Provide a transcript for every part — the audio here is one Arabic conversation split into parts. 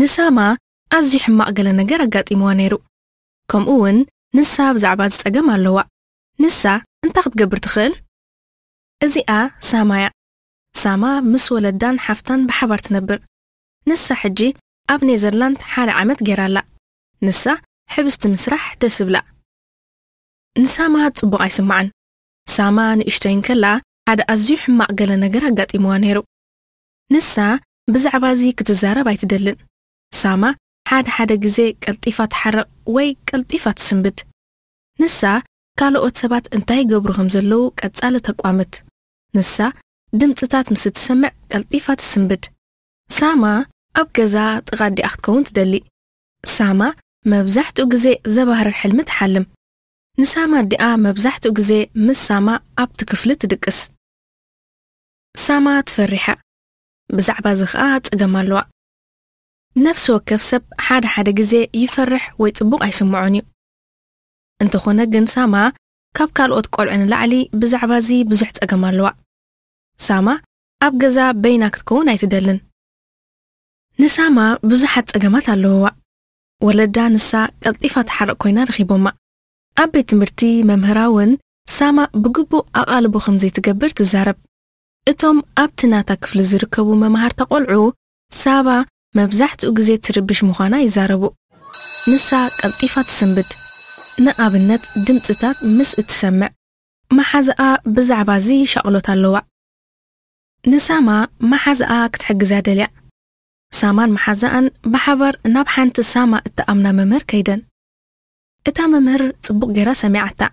ንሳማ ኣዝዩ ሕማቕ ገለ ነገር ኣጋጢምዋ ነይሩ ከምኡ እውን ንሳ ብዛዕባ ዝፀገም ኣለዋ ንሳ እንታይ ክትገብር ትኽእል እዚኣ ሳማ እያ ሳማ ምስ ወለዳን ሓፍታን ብሓባር ትነብር ንሳ ሕጂ ኣብ ኔዘርላንድ ሓደ ዓመት ገይራኣላ ንሳ ሕብስቲ ምስራሕ ደስ ይብላ ንሳማ ጽቡቕ ኣይስምዓን ሳማ ንእሽተይን ከላ ሓደ ኣዝዩ ሕማቕ ገለ ነገር ኣጋጢምዋ ነይሩ ንሳ ብዛዕባ እዚ ክትዛረብ ኣይትደልን ሳማ ሓደ ሓደ ግዜ ቀልጢፋ ትሓርቕ ወይ ቀልጢፋ ትስንብድ ንሳ ካልኦት ሰባት እንታይ ገብሩ ከም ዘለዉ ቀጻሊ ተቋምት ንሳ ድምፅታት ምስ እትሰምዕ ቀልጢፋ ትስንብድ ሳማ ኣብ ገዛ ጥቓዲኣ ክትከውን ትደሊ ሳማ መብዛሕትኡ ግዜ ዘባህርር ሕልሚ ትሓልም ንሳማ ዲኣ መብዛሕትኡ ግዜ ምስ ሳማ ኣብቲ ክፍሊ ትድቅስ ሳማ ትፈሪሐ ብዛዕባ እዚ ከዓ ፀገም ኣለዋ ነፍሲ ወከፍ ሰብ ሓደ ሓደ ግዜ ይፈርሕ ወይ ጽቡቕ ኣይስምዖን እዩ እንተኾነ ግን ሳማ ካብ ካልኦት ቆልዑ ንላዕሊ ብዛዕባ እዚ ብዙሕ ጸገም ኣለዋ ሳማ ኣብ ገዛ በይና ክትከውን ኣይትደልን ንሳማ ብዙሓት ጸገማት ኣለውዋ ወለዳ ንሳ ቀልጢፋ ተሓረቕ ኮይና ረኺቦማ ኣብ ቤት ትምህርቲ መምህራ እውን ሳማ ብግቡእ ኣቓልቦ ከምዘይትገብር ትዛረብ እቶም ኣብቲ ናታ ክፍሊ ዝርከቡ መምሃርታ ቈልዑ ሳባ مبزحت اوگزیت تربش مخانه ایزاربو نسا قلطیفات سنبد نا آبنت دمت اتات مس اتسمع ما حزا بزعبازی شغلو تلوع نسا ما ما حزا کتحگزا دلع سامان ما حزا بحبر نبحان تساما ات امنا ممر كيدن اتا ممر تبق غرا سمعتا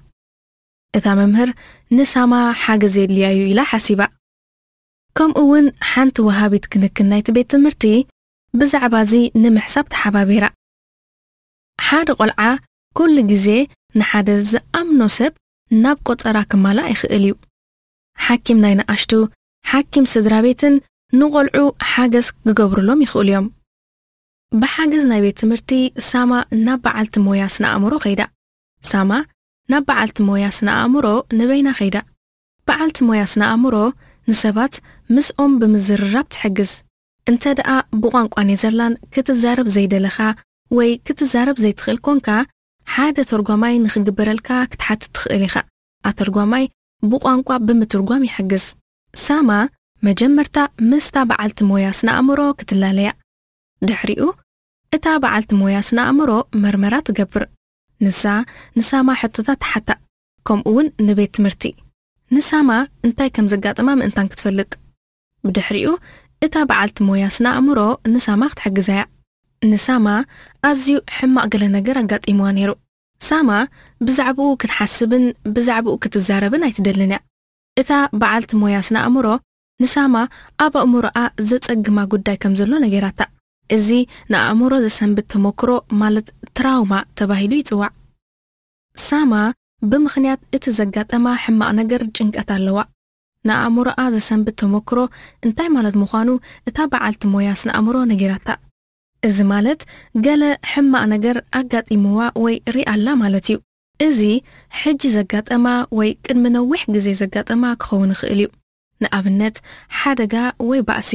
اتا ممر نسا ما حاگزي ليايو الى حسيبا كم اون حانت وهابيت كنكن نايت بيت مرتي ብዛዕባ እዚ ንምሕሳብ ተሓባቢራ ሓደ ቆልዓ ኩሉ ግዜ ንሓደ ዝኣምኖ ሰብ ናብ ቆፀራ ክማላእ ይኽእል እዩ ሓኪም ናይ ንኣሽቱ ሓኪም ስድራ ቤትን ንቆልዑ ሓገዝ ክገብርሎም ይኽእሉ እዮም ብሓገዝ ናይ ቤት ትምህርቲ ሳማ ናብ በዓልቲ ሞያ ስነ ኣእምሮ ኸይዳ ሳማ ናብ በዓልቲ ሞያ ስነ ኣእምሮ ንበይና ኸይዳ በዓልቲ ሞያ ስነ ኣእምሮ ንሰባት ምስኦም ብምዝርራብ ትሕግዝ انت دا بوغانكو قوان نيزرلان كت زارب زي دلخا وي كت زارب زي تخيل كونكا حادة ترقوماي نخجبرالكا كت حات تخيلخا اترقوماي بوغانكو بم بمترقومي حقز ساما مجمرتا مستا بعلت موياسنا امرو كتلاليا دحريو اتا بعلت موياسنا امرو مرمرات قبر نسا نسا ما حتوتا تحتا كوم اون نبيت مرتي نسا ما انتاي كم زقات امام انتان كتفلت بدحريو እታ በዓልቲ ሞያ ስነ ንሳማ ክትሕግዛ እያ ንሳማ ኣዝዩ ሕማቅ ገለ ነገር ኣጋጢምዋ ነይሩ ሳማ ብዛዕባኡ ክትሓስብን ብዛዕባኡ ክትዛረብን ኣይትደልን እያ እታ በዓልቲ ሞያ ስነ ንሳማ ኣብ ኣእምሮኣ ዘጸግማ ጉዳይ ከም ዘሎ ነገራታ እዚ ንኣእምሮ ዘሰንብት ተመክሮ ማለት ትራውማ ተባሂሉ ይጽዋዕ ሳማ ብምኽንያት እቲ ዘጋጠማ ሕማቕ ነገር ጭንቀት ኣለዋ ንኣእምሮኣ ዘሰንብድ ተመክሮ እንታይ ማለት ምዃኑ እታ በዓልቲ ሞያስ ንኣእምሮ ነጊራታ እዚ ማለት ገለ ሕማቕ ነገር ኣጋጢምዋ ወይ ርኣላ ማለት እዩ እዚ ሕጂ ዘጋጠማ ወይ ቅድሚ ነዊሕ ግዜ ዘጋጠማ ክኸውን ይኽእል እዩ ንኣብነት ሓደጋ ወይ ባእሲ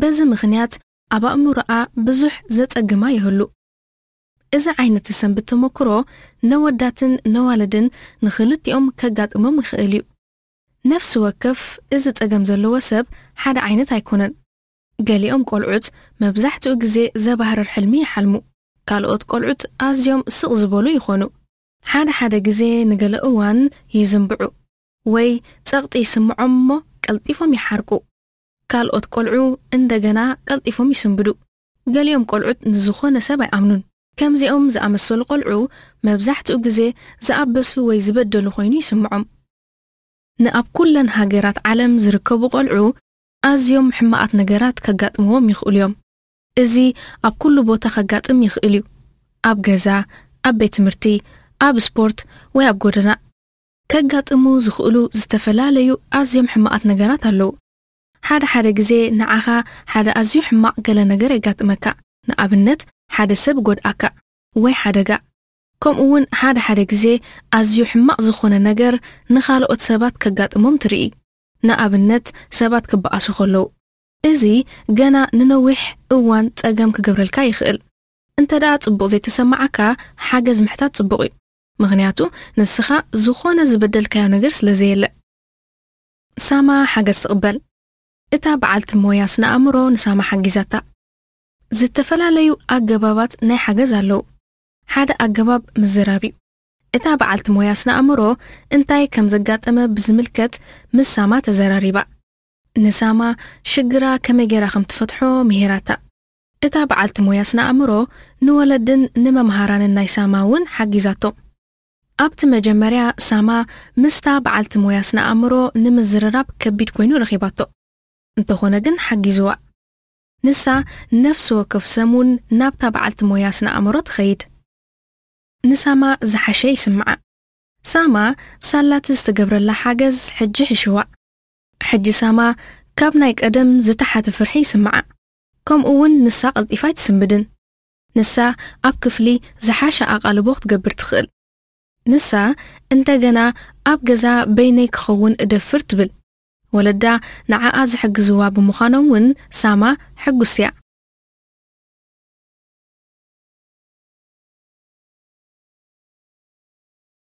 በዚ ምኽንያት ኣብ ኣእምሮኣ ብዙሕ ዘጸግማ ይህሉ እዚ ዓይነት ሰንብት ተመክሮ ነወዳትን ነዋለድን ንኽልቲኦም ከጋጥሞም ይኽእል እዩ نفس وكف إذا تقم زلو سب حد عينت هيكونن قالي أم قلعت مبزحت أجزي زي بحر الحلمي حلمو قال أوت قلعت أز يوم سقزبولو يخونو حدا حدا أجزي نقل أوان يزنبعو وي تغطي سمع أمو قلت إفهم يحركو قال أوت قلعو إن دقنا قلت إفهم يسنبدو قالي أم قلعت نزخونا سبي أمنون كمزي أم زي أمسو القلعو مبزحت أجزي زي أبسو ويزبدو لخويني سمعو ንኣብ ኩለን ሃገራት ዓለም ዝርከቡ ቆልዑ ኣዝዮም ሕማቓት ነገራት ከጋጥምዎም ይኽእሉ እዮም እዚ ኣብ ኩሉ ቦታ ከጋጥም ይኽእል እዩ ኣብ ገዛ ኣብ ቤት ትምህርቲ ኣብ ስፖርት ወይ ኣብ ጎደና ከጋጥሙ ዝኽእሉ ዝተፈላለዩ ኣዝዮም ሕማቓት ነገራት ኣለዉ ሓደ ሓደ ግዜ ንዓኻ ሓደ ኣዝዩ ሕማቕ ገለ ነገር የጋጥመካ ንኣብነት ሓደ ሰብ ጎድኣካ ወይ ሓደጋ ከምኡውን ሓደ ሓደ ግዜ ኣዝዩ ሕማቕ ዝኾነ ነገር ንኻልኦት ሰባት ከጋጥሞም ትርኢ ንኣብነት ሰባት ክበኣሱ ከለዉ እዚ ገና ንነዊሕ እዋን ጸገም ክገብረልካ ይኽእል እንተ ደኣ ጽቡቕ ዘይተሰማዓካ ሓገዝ ምሕታት ጽቡቕ እዩ ምክንያቱ ንስኻ ዝኾነ ዝበደልካዮ ነገር ስለ ዘየለ ሳማ ሓገዝ ትቕበል እታ በዓልቲ ሞያስ ንኣእምሮ ንሳማ ሓጊዛታ ዝተፈላለዩ ኣገባባት ናይ ሓገዝ ኣለዉ ሓደ ኣገባብ ምስ ዝራብ እዩ እታ በዓልቲ ሞያ ስነ ኣእምሮ እንታይ ከም ዘጋጠመ ብዝምልከት ምስ ሳማ ተዘራሪባ ንሳማ ሽግራ ከመይ ጌራ ከም ትፈትሖ ምሄራታ እታ በዓልቲ ሞያ ስነ ኣእምሮ ንወለድን ንመምሃራንን ናይ ሳማ እውን ሓጊዛቶ ኣብቲ መጀመርያ ሳማ ምስታ በዓልቲ ሞያ ስነ ኣእምሮ ንምዝርራብ ከቢድ ኮይኑ ረኺባቶ እንተኾነ ግን ሓጊዝዋ ንሳ ነፍሲ ወከፍ ሰሙን ናብታ በዓልቲ ሞያ ስነ ኣእምሮ ትኸይድ ንሳማ ዝሓሸ ይስምዓ ሳማ ሳላት ዝተገብረላ ሓገዝ ሕጂ ሕሽዋ ሕጂ ሳማ ካብ ናይ ቀደም ዝተሓተ ፍርሒ ይስምዓ ከምኡ እውን ንሳ ቀልጢፋ ትስንብድን ንሳ ኣብ ክፍሊ ዝሓሸ ኣቓልቦ ክትገብር ትኽእል ንሳ እንተገና ኣብ ገዛ በይነይ ክኸውን እደፍር ትብል ወለዳ ንዓኣ ዝሕግዝዋ ብምዃኖም እውን ሳማ ሕጉስ እያ